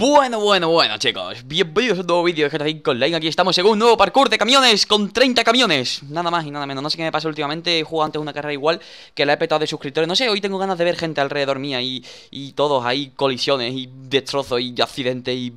Bueno, bueno, bueno chicos, bienvenidos a un nuevo vídeo de GTA con aquí estamos según un nuevo parkour de camiones con 30 camiones Nada más y nada menos, no sé qué me pasa últimamente, he jugado antes una carrera igual que la he petado de suscriptores No sé, hoy tengo ganas de ver gente alrededor mía y, y todos, hay colisiones y destrozos y accidentes y,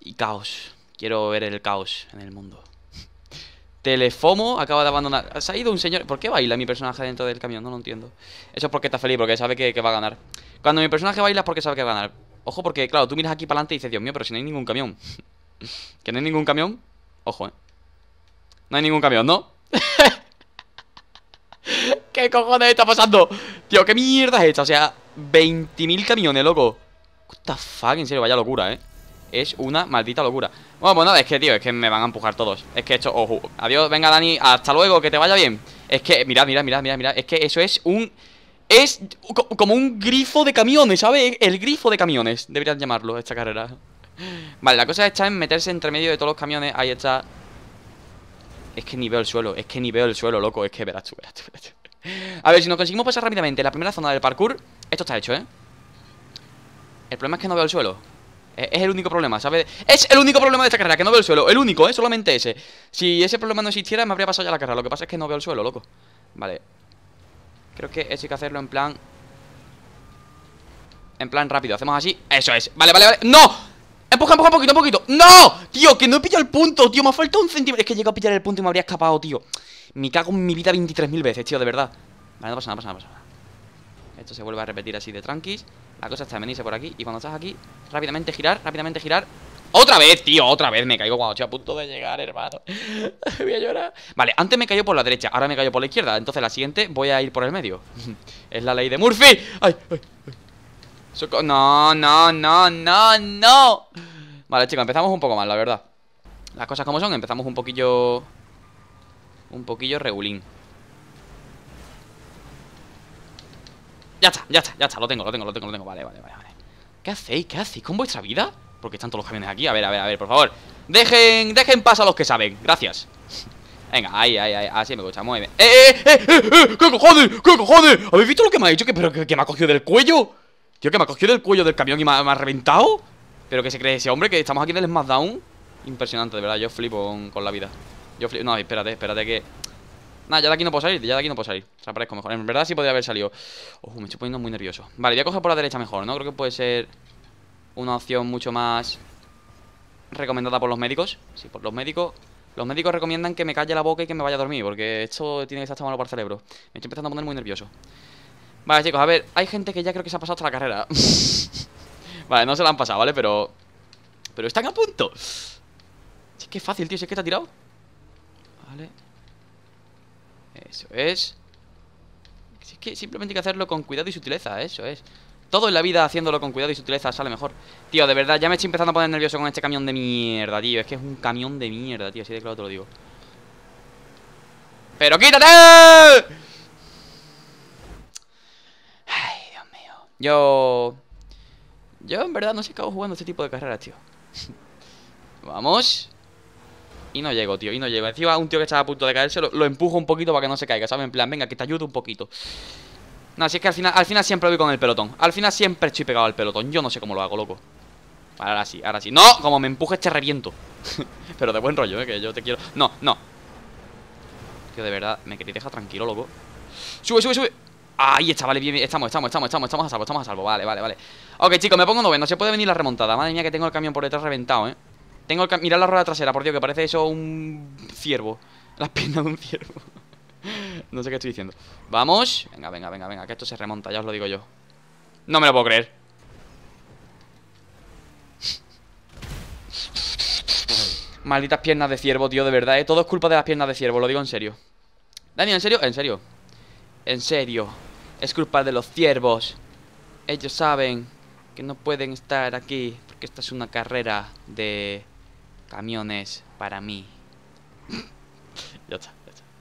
y caos Quiero ver el caos en el mundo Telefomo acaba de abandonar. Se ha ido un señor. ¿Por qué baila mi personaje dentro del camión? No lo entiendo. Eso es porque está feliz, porque sabe que, que va a ganar. Cuando mi personaje baila es porque sabe que va a ganar. Ojo porque, claro, tú miras aquí para adelante y dices, Dios mío, pero si no hay ningún camión. ¿Que no hay ningún camión? Ojo, eh. No hay ningún camión, ¿no? ¿Qué cojones está pasando? Tío, ¿qué mierda es esta? O sea, 20.000 camiones, loco. What the fuck, en serio, vaya locura, eh. Es una maldita locura. Bueno, pues es que, tío, es que me van a empujar todos. Es que esto, ojo. Adiós, venga, Dani, hasta luego, que te vaya bien. Es que, mirad, mirad, mirad, mirad, mira Es que eso es un... Es como un grifo de camiones, ¿sabes? El grifo de camiones, deberían llamarlo esta carrera Vale, la cosa está en meterse entre medio de todos los camiones Ahí está Es que ni veo el suelo, es que ni veo el suelo, loco Es que verás tú, verás tú, verás A ver, si nos conseguimos pasar rápidamente la primera zona del parkour Esto está hecho, ¿eh? El problema es que no veo el suelo e, es el único problema, ¿sabes? Es el único problema de esta carrera, que no veo el suelo El único, ¿eh? Solamente ese Si ese problema no existiera, me habría pasado ya la carrera Lo que pasa es que no veo el suelo, loco Vale, Creo que eso hay que hacerlo en plan... En plan rápido, hacemos así Eso es, vale, vale, vale ¡No! Empuja, empuja un poquito, un poquito ¡No! Tío, que no he pillado el punto, tío Me ha faltado un centímetro Es que llego a pillar el punto y me habría escapado, tío Me cago en mi vida 23.000 veces, tío, de verdad Vale, no pasa nada, pasa pasa nada Esto se vuelve a repetir así de tranquis La cosa está venirse por aquí Y cuando estás aquí Rápidamente girar, rápidamente girar otra vez, tío, otra vez me caigo cuando estoy a punto de llegar, hermano Voy a llorar Vale, antes me cayó por la derecha, ahora me cayó por la izquierda Entonces la siguiente voy a ir por el medio Es la ley de Murphy Ay, ay, ay No, no, no, no, no Vale, chicos, empezamos un poco mal, la verdad Las cosas como son, empezamos un poquillo Un poquillo regulín Ya está, ya está, ya está Lo tengo, lo tengo, lo tengo, lo tengo Vale, vale, vale, vale ¿Qué hacéis? ¿Qué hacéis con vuestra vida? porque están todos los camiones aquí. A ver, a ver, a ver, por favor. Dejen, dejen paso a los que saben. Gracias. Venga, ahí, ahí, ahí, así me gusta, Mueve ¡Eh, ¡Eh, eh, eh, eh, eh! qué cojones, qué cojones! ¿Habéis visto lo que me ha hecho? ¿Que, pero, que, me ha cogido del cuello? Tío, que me ha cogido del cuello del camión y me ha, reventado. ¿Pero qué se cree ese hombre? Que estamos aquí en el Smackdown. Impresionante, de verdad, yo flipo con, la vida. Yo flipo. No, espérate, espérate que. Nada, ya de aquí no puedo salir, ya de aquí no puedo salir. aparezco mejor. En verdad sí podría haber salido. me estoy poniendo muy nervioso. Vale, voy a coger por la derecha mejor, ¿no? Creo que puede ser una opción mucho más recomendada por los médicos. Sí, por los médicos. Los médicos recomiendan que me calle la boca y que me vaya a dormir, porque esto tiene que estar malo para el cerebro. Me estoy empezando a poner muy nervioso. Vale, chicos, a ver, hay gente que ya creo que se ha pasado hasta la carrera. vale, no se la han pasado, ¿vale? Pero... Pero están a punto. Es que fácil, tío, si es que te ha tirado. Vale. Eso es. es que simplemente hay que hacerlo con cuidado y sutileza, eso es. Todo en la vida haciéndolo con cuidado y sutileza sale mejor. Tío, de verdad, ya me estoy empezando a poner nervioso con este camión de mierda, tío. Es que es un camión de mierda, tío. Así de claro te lo digo. ¡Pero quítate! Ay, Dios mío. Yo... Yo en verdad no sé hago jugando este tipo de carreras, tío. Vamos. Y no llego, tío, y no llego. Encima un tío que estaba a punto de caerse lo, lo empujo un poquito para que no se caiga, ¿sabes? En plan, venga, que te ayude un poquito. No, si es que al final, al final siempre voy con el pelotón Al final siempre estoy pegado al pelotón Yo no sé cómo lo hago, loco Ahora sí, ahora sí ¡No! Como me empuje este reviento Pero de buen rollo, eh, que yo te quiero No, no Tío, de verdad, me queréis dejar tranquilo, loco Sube, sube, sube Ahí está, vale, bien, estamos, estamos, estamos, estamos, estamos a salvo, estamos a salvo, vale, vale, vale Ok, chicos, me pongo noveno, no se puede venir la remontada Madre mía que tengo el camión por detrás reventado, eh Tengo el camión, mirad la rueda trasera, por Dios, que parece eso un ciervo Las piernas de un ciervo no sé qué estoy diciendo. Vamos. Venga, venga, venga, venga. Que esto se remonta, ya os lo digo yo. No me lo puedo creer. Malditas piernas de ciervo, tío, de verdad, eh. Todo es culpa de las piernas de ciervo, lo digo en serio. ¿Daniel, ¿en serio? En serio. En serio. Es culpa de los ciervos. Ellos saben que no pueden estar aquí porque esta es una carrera de camiones para mí. ya está.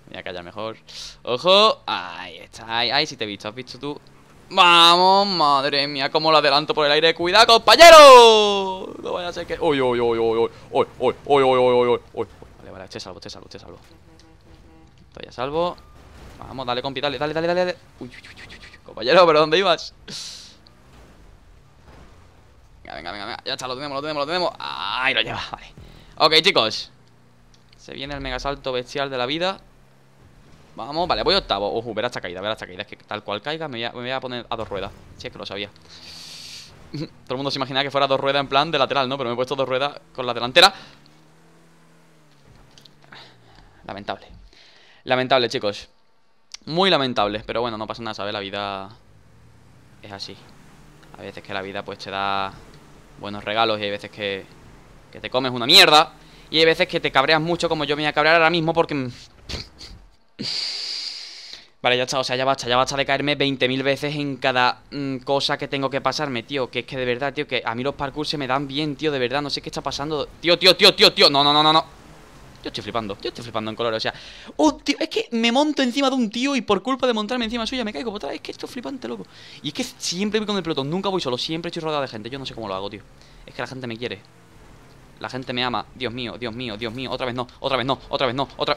Voy a callar mejor. ¡Ojo! Ahí está. Ahí, ahí sí te he visto. ¿Has visto tú? ¡Vamos! ¡Madre mía! ¡Cómo lo adelanto por el aire! ¡Cuidado, compañero! No vaya a ser que... ¡Uy, uy, uy, uy, uy! ¡Uy, uy, uy, uy, uy, uy! Vale, vale. Estoy salvo, estoy salvo, estoy salvo. Estoy a salvo. Vamos, dale, compi. Dale, dale, dale, dale. ¡Uy, uy, uy, uy! Compañero, ¿pero dónde ibas? Venga, venga, venga, venga. Ya está, lo tenemos, lo tenemos, lo tenemos. ¡Ay, lo lleva, vale. Ok, chicos. Se viene el mega salto bestial de la vida. Vamos, vale, voy octavo Ojo, verás esta caída, verás esta caída Es que tal cual caiga me voy a, poner a dos ruedas Sí, es que lo sabía Todo el mundo se imaginaba que fuera a dos ruedas en plan de lateral, ¿no? Pero me he puesto dos ruedas con la delantera Lamentable Lamentable, chicos Muy lamentable, pero bueno, no pasa nada, ¿sabes? La vida es así A veces que la vida pues te da buenos regalos Y hay veces que, que te comes una mierda Y hay veces que te cabreas mucho como yo me voy a cabrear ahora mismo porque... Mm, Vale, ya está, o sea, ya basta, ya basta de caerme 20.000 veces en cada mm, cosa que tengo que pasarme, tío. Que es que de verdad, tío, que a mí los parkour se me dan bien, tío, de verdad. No sé qué está pasando. Tío, tío, tío, tío, tío. No, no, no, no, no. Yo estoy flipando, yo estoy flipando en color, o sea oh, tío, Es que me monto encima de un tío Y por culpa de montarme encima suya me caigo otra vez Es que esto es flipante, loco Y es que siempre voy con el pelotón, nunca voy solo Siempre estoy rodeado de gente, yo no sé cómo lo hago, tío Es que la gente me quiere La gente me ama, Dios mío, Dios mío, Dios mío Otra vez no, otra vez no, otra vez no, otra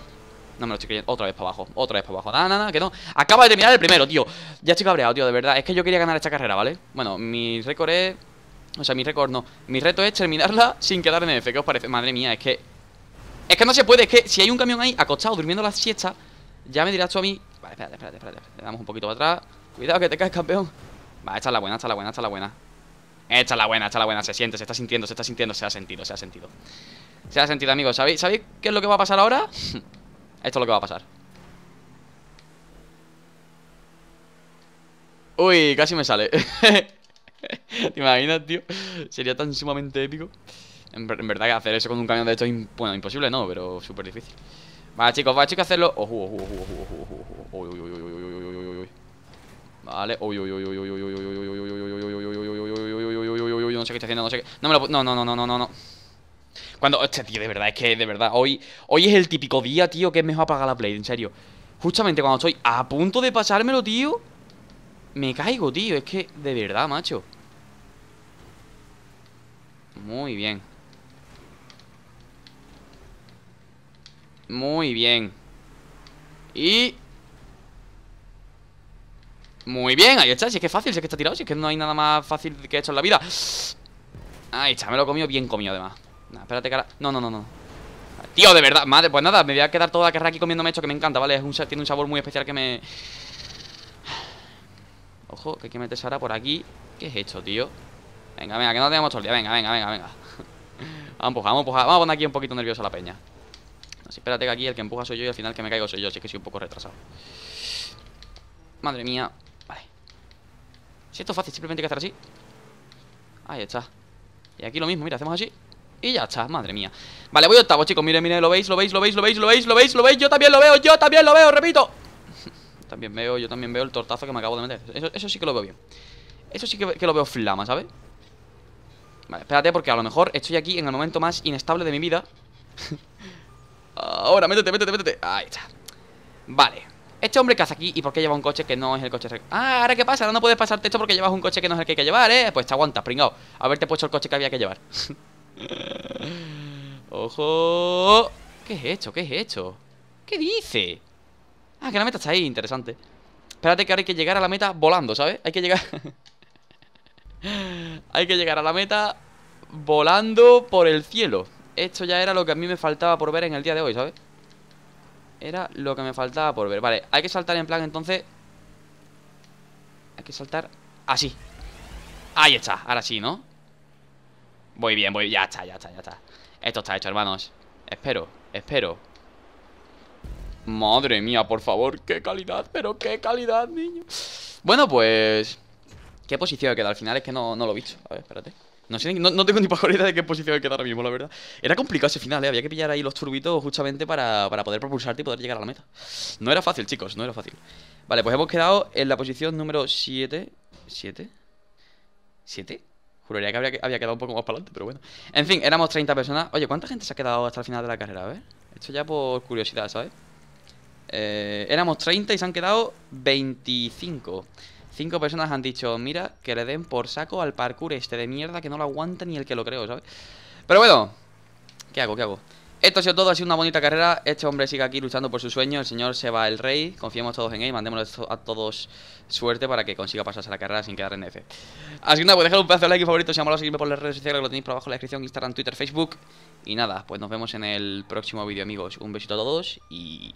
no me lo estoy creyendo. Otra vez para abajo, otra vez para abajo. Nada, nada, que no. Acaba de terminar el primero, tío. Ya estoy cabreado, tío, de verdad. Es que yo quería ganar esta carrera, ¿vale? Bueno, mi récord es. O sea, mi récord no. Mi reto es terminarla sin quedar en F. ¿Qué os parece? Madre mía, es que. Es que no se puede, es que si hay un camión ahí acostado durmiendo la siesta, ya me dirás tú a mí. Vale, espérate, espérate, espérate. Le damos un poquito para atrás. Cuidado que te caes, campeón. Va, esta es la buena, esta es la buena, esta es la buena. Esta es la buena, esta es la buena. Se siente, se está sintiendo, se está sintiendo, se ha sentido, se ha sentido. Se ha sentido, amigos. ¿Sabéis, ¿sabéis qué es lo que va a pasar ahora? Esto es lo que va a pasar Uy, casi me sale ¿Te imaginas, tío? Sería tan sumamente épico en, verdad que hacer eso con un camión de esto es bueno, imposible no, pero súper difícil Vale, chicos, vale, chicos, hacerlo Ojo, ojo, ojo, Vale, cuando. Hostia, tío, de verdad, es que de verdad. Hoy, hoy es el típico día, tío, que es mejor apagar la Play, en serio. Justamente cuando estoy a punto de pasármelo, tío. Me caigo, tío. Es que, de verdad, macho. Muy bien. Muy bien. Y... Muy bien, ahí está, si es que es fácil, si es que está tirado Si es que no hay nada más fácil que esto en la vida Ahí está, me lo he comido bien comido además Nah, espérate, ahora... No, no, no, no. Tío, de verdad. Madre, pues nada, me voy a quedar toda la carrera aquí comiendo esto que me encanta, ¿vale? Es un, tiene un sabor muy especial que me. Ojo, que hay que meterse ahora por aquí. ¿Qué es esto, tío? Venga, venga, que no tenemos todo el día. Venga, venga, venga, venga. vamos a empujar, vamos a empujar. Vamos a poner aquí un poquito a la peña. Así, espérate que aquí el que empuja soy yo y al final que me caigo soy yo. Así que soy un poco retrasado. Madre mía. Vale. Si esto es fácil, simplemente hay que hacer así. Ahí está. Y aquí lo mismo, mira, hacemos así. Y ya está, madre mía Vale, voy octavo, chicos, miren, miren, lo veis, lo veis, lo veis, lo veis, lo veis, lo veis, lo veis Yo también lo veo, yo también lo veo, repito También veo, yo también veo el tortazo que me acabo de meter Eso, sí que lo veo bien Eso sí que, lo veo flama, ¿sabes? Vale, espérate porque a lo mejor estoy aquí en el momento más inestable de mi vida Ahora, métete, métete, métete Ahí está Vale Este hombre que hace aquí y por qué lleva un coche que no es el coche Ah, ¿ahora qué pasa? Ahora no puedes pasarte esto porque llevas un coche que no es el que hay que llevar, ¿eh? Pues te aguantas, pringao Haberte puesto el coche que había que llevar ¡Ojo! ¿Qué es esto? ¿Qué es esto? ¿Qué dice? Ah, que la meta está ahí, interesante Espérate que ahora hay que llegar a la meta volando, ¿sabes? Hay que llegar... hay que llegar a la meta volando por el cielo Esto ya era lo que a mí me faltaba por ver en el día de hoy, ¿sabes? Era lo que me faltaba por ver Vale, hay que saltar en plan entonces Hay que saltar así Ahí está, ahora sí, ¿no? Voy bien, voy Ya está, ya está, ya está Esto está hecho, hermanos Espero, espero Madre mía, por favor Qué calidad, pero qué calidad, niño Bueno, pues ¿Qué posición he quedado? Al final es que no, lo he visto A ver, espérate no, sé, no, tengo ni paja de qué posición he quedado ahora mismo, la verdad. Era complicado ese final, ¿eh? Había que pillar ahí los turbitos justamente para, para, poder propulsarte y poder llegar a la meta. No era fácil, chicos, no era fácil. Vale, pues hemos quedado en la posición número 7. ¿7? ¿7? Juraría que había quedado un poco más para adelante, pero bueno. En fin, éramos 30 personas. Oye, ¿cuánta gente se ha quedado hasta el final de la carrera? A ver. Esto ya por curiosidad, ¿sabes? Eh, éramos 30 y se han quedado 25. Cinco personas han dicho, mira, que le den por saco al parkour este de mierda que no lo aguanta ni el que lo creo, ¿sabes? Pero bueno, ¿qué hago? ¿Qué hago? Esto ha sido todo, ha sido una bonita carrera. Este hombre sigue aquí luchando por su sueño. El señor se va el Rey. Confiemos todos en él. Mandémosle a todos suerte para que consiga pasarse la carrera sin quedar en F. Así que nada, pues dejad un pedazo de like y favorito. Si a seguirme por las redes sociales que lo tenéis por abajo en la descripción: Instagram, Twitter, Facebook. Y nada, pues nos vemos en el próximo vídeo, amigos. Un besito a todos y.